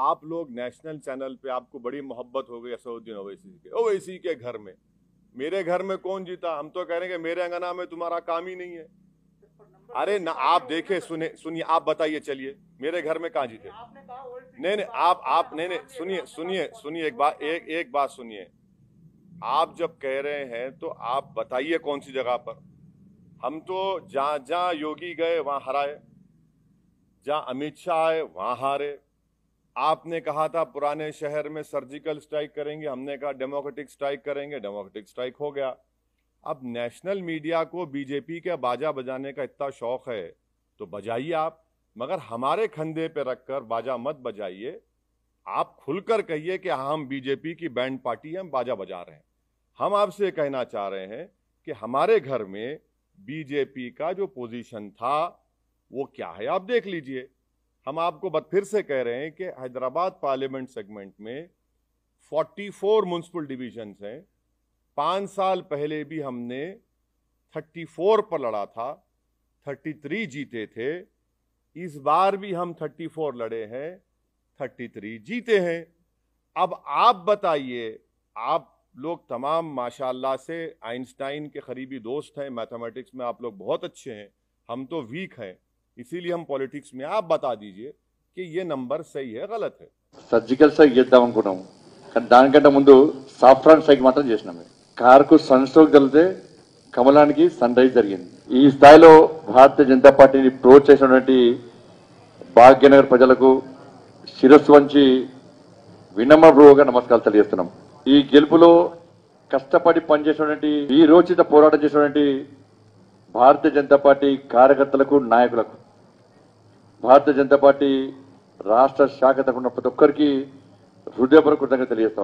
आप लोग national channel पे आपको बड़ी मोहब्बत हो गई असदुद्दीन ओवैसी के ओवैसी के घर में मेरे घर में कौन जीता हम तो कह रहे हैं मेरे अंगना में तुम्हारा काम ही नहीं है अरे ना आप देखे सुने सुनिए आप बताइए चलिए मेरे घर में कहाँ जीते नहीं नहीं आप आप नहीं नहीं सुनिए सुनिए सुनिए एक बात एक एक बात सुनिए आप जब कह रहे हैं तो आप बताइए कौन सी जगह पर हम तो जहाँ जहाँ योगी गए वहाँ हराए जहाँ अमित शाह आए वहाँ हारे आपने कहा था पुराने शहर में सर्जिकल स्ट्राइक करेंगे हमने कहा डेमोक्रेटिक स्ट्राइक करेंगे डेमोक्रेटिक स्ट्राइक हो गया अब नेशनल मीडिया को बीजेपी के बाजा बजाने का इतना शौक है तो बजाइए आप मगर हमारे खंधे पे रखकर बाजा मत बजाइए आप खुलकर कहिए कि हाँ, हम बीजेपी की बैंड पार्टी हम बाजा बजा रहे हैं हम आपसे कहना चाह रहे हैं कि हमारे घर में बीजेपी का जो पोजीशन था वो क्या है आप देख लीजिए हम आपको बत फिर से कह रहे हैं कि हैदराबाद पार्लियामेंट सेगमेंट में 44 म्यूनसिपल डिवीजन हैं पाँच साल पहले भी हमने 34 पर लड़ा था 33 जीते थे इस बार भी हम 34 लड़े हैं 33 जीते हैं अब आप बताइए आप लोग तमाम माशाल्लाह से आइंस्टाइन के करीबी दोस्त हैं मैथमेटिक्स में आप लोग बहुत अच्छे हैं हम तो वीक हैं इसीलिए हम पॉलिटिक्स में आप बता दीजिए कि ये नंबर सही है गलत है సర్జికల్ స్ట్రైక్ చేద్దాం అనుకున్నాం కానీ దానికంటే ముందు సాఫ్రాన్ స్ట్రైక్ మాత్రం చేసినాం కార్కు సన్ స్ట్రోక్ జరిగితే కమలానికి సన్ రైజ్ జరిగింది ఈ స్థాయిలో భారతీయ జనతా పార్టీని ప్రోత్ చేసినటువంటి భాగ్యనగర్ ప్రజలకు శిరస్సు వంచి వినమ్రభూగా నమస్కారాలు తెలియజేస్తున్నాం ఈ గెలుపులో కష్టపడి పనిచేసినటువంటి ఈ రోజు పోరాటం చేసినటువంటి భారతీయ జనతా పార్టీ కార్యకర్తలకు నాయకులకు భారతీయ జనతా పార్టీ రాష్ట్ర శాఖ తరఫున ప్రతి ఒక్కరికి హృదయపూర్వక కృతజ్ఞత తెలియజేస్తాం